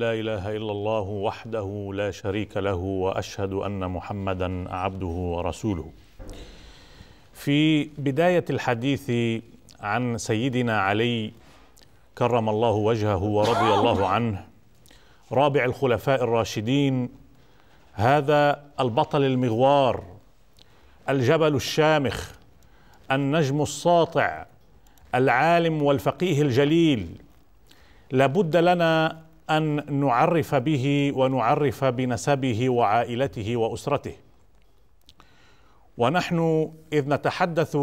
لا اله الا الله وحده لا شريك له واشهد ان محمدا عبده ورسوله في بدايه الحديث عن سيدنا علي كرم الله وجهه ورضي الله عنه رابع الخلفاء الراشدين هذا البطل المغوار الجبل الشامخ النجم الساطع العالم والفقيه الجليل لابد لنا أن نعرف به ونعرف بنسبه وعائلته وأسرته ونحن إذ نتحدث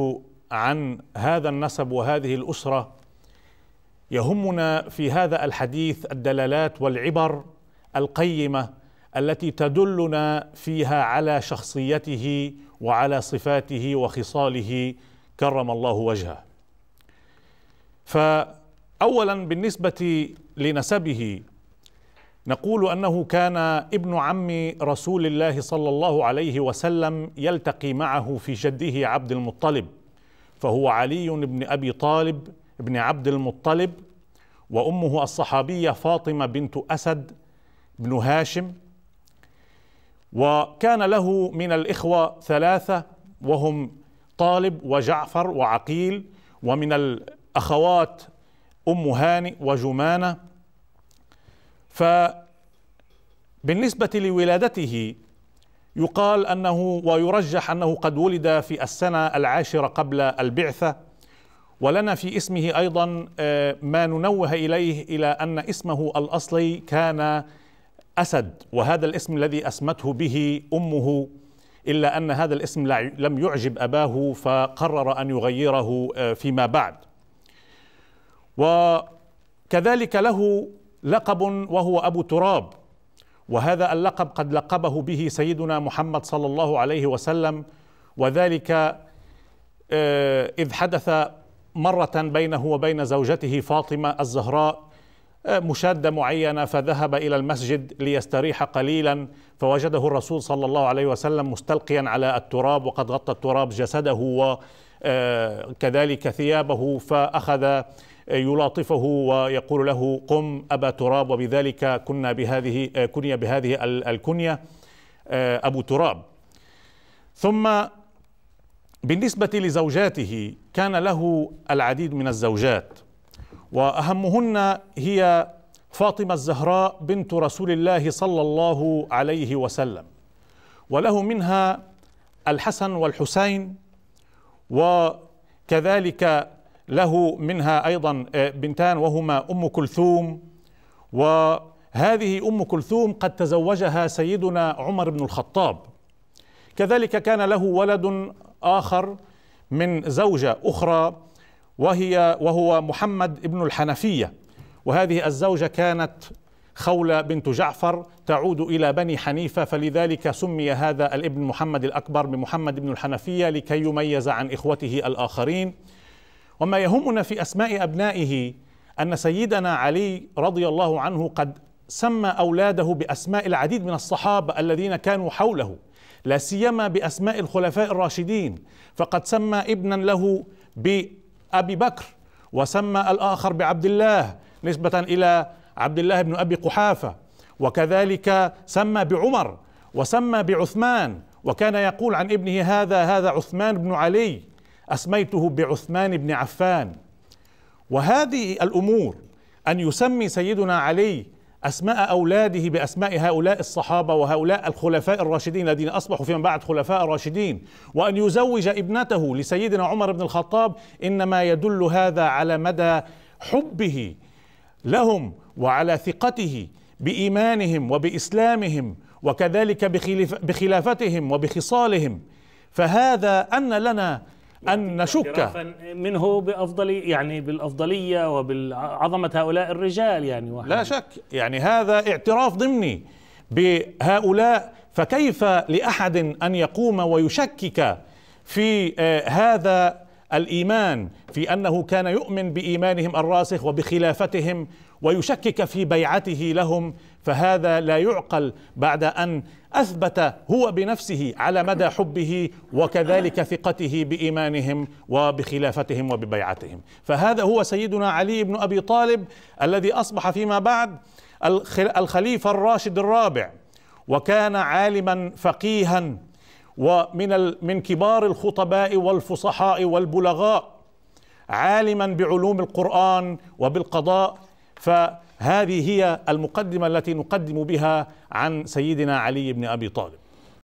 عن هذا النسب وهذه الأسرة يهمنا في هذا الحديث الدلالات والعبر القيمة التي تدلنا فيها على شخصيته وعلى صفاته وخصاله كرم الله وجهه فأولا بالنسبة لنسبه نقول انه كان ابن عم رسول الله صلى الله عليه وسلم يلتقي معه في جده عبد المطلب فهو علي بن ابي طالب بن عبد المطلب وامه الصحابيه فاطمه بنت اسد بن هاشم وكان له من الاخوه ثلاثه وهم طالب وجعفر وعقيل ومن الاخوات ام هانئ وجمانه فبالنسبة لولادته يقال أنه ويرجح أنه قد ولد في السنة العاشرة قبل البعثة ولنا في اسمه أيضا آه، ما ننوه إليه إلى أن اسمه الأصلي كان أسد وهذا الاسم الذي أسمته به أمه إلا أن هذا الاسم لم يعجب أباه فقرر أن يغيره آه، فيما بعد وكذلك له لقب وهو أبو تراب وهذا اللقب قد لقبه به سيدنا محمد صلى الله عليه وسلم وذلك آه، إذ حدث مرة بينه وبين زوجته فاطمة الزهراء مشادة معينة فذهب إلى المسجد ليستريح قليلا فوجده الرسول صلى الله عليه وسلم مستلقيا على التراب وقد غطى التراب جسده وكذلك آه، ثيابه فأخذ آه، يلاطفه ويقول له قم أبا تراب وبذلك كنا بهذه آه، كني بهذه الكنية أبو تراب ثم بالنسبة لزوجاته كان له العديد من الزوجات واهمهن هي فاطمه الزهراء بنت رسول الله صلى الله عليه وسلم وله منها الحسن والحسين وكذلك له منها ايضا آه، بنتان وهما ام كلثوم وهذه ام كلثوم قد تزوجها سيدنا عمر بن الخطاب كذلك كان له ولد اخر من زوجه اخرى وهي وهو محمد ابن الحنفية وهذه الزوجة كانت خولة بنت جعفر تعود إلى بني حنيفة فلذلك سمي هذا الابن محمد الأكبر بمحمد بن الحنفية لكي يميز عن إخوته الآخرين وما يهمنا في أسماء أبنائه أن سيدنا علي رضي الله عنه قد سمى أولاده بأسماء العديد من الصحابة الذين كانوا حوله لا سيما بأسماء الخلفاء الراشدين فقد سمى ابنا له ب أبي بكر وسمى الآخر بعبد الله نسبة إلى عبد الله بن أبي قحافة وكذلك سمى بعمر وسمى بعثمان وكان يقول عن ابنه هذا هذا عثمان بن علي أسميته بعثمان بن عفان وهذه الأمور أن يسمي سيدنا علي اسماء اولاده باسماء هؤلاء الصحابه وهؤلاء الخلفاء الراشدين الذين اصبحوا فيما بعد خلفاء راشدين وان يزوج ابنته لسيدنا عمر بن الخطاب انما يدل هذا على مدى حبه لهم وعلى ثقته بايمانهم وباسلامهم وكذلك بخلافتهم وبخصالهم فهذا ان لنا أن نشك منه بأفضل يعني بالأفضلية وبعظمة هؤلاء الرجال يعني واحد. لا شك يعني هذا اعتراف ضمني بهؤلاء فكيف لأحد أن يقوم ويشكك في آه، هذا الايمان في انه كان يؤمن بايمانهم الراسخ وبخلافتهم ويشكك في بيعته لهم فهذا لا يعقل بعد ان اثبت هو بنفسه على مدى حبه وكذلك ثقته بايمانهم وبخلافتهم وببيعتهم فهذا هو سيدنا علي بن ابي طالب الذي اصبح فيما بعد الخليفه الراشد الرابع وكان عالما فقيها ومن من كبار الخطباء والفصحاء والبلغاء عالما بعلوم القرآن وبالقضاء فهذه هي المقدمة التي نقدم بها عن سيدنا علي بن أبي طالب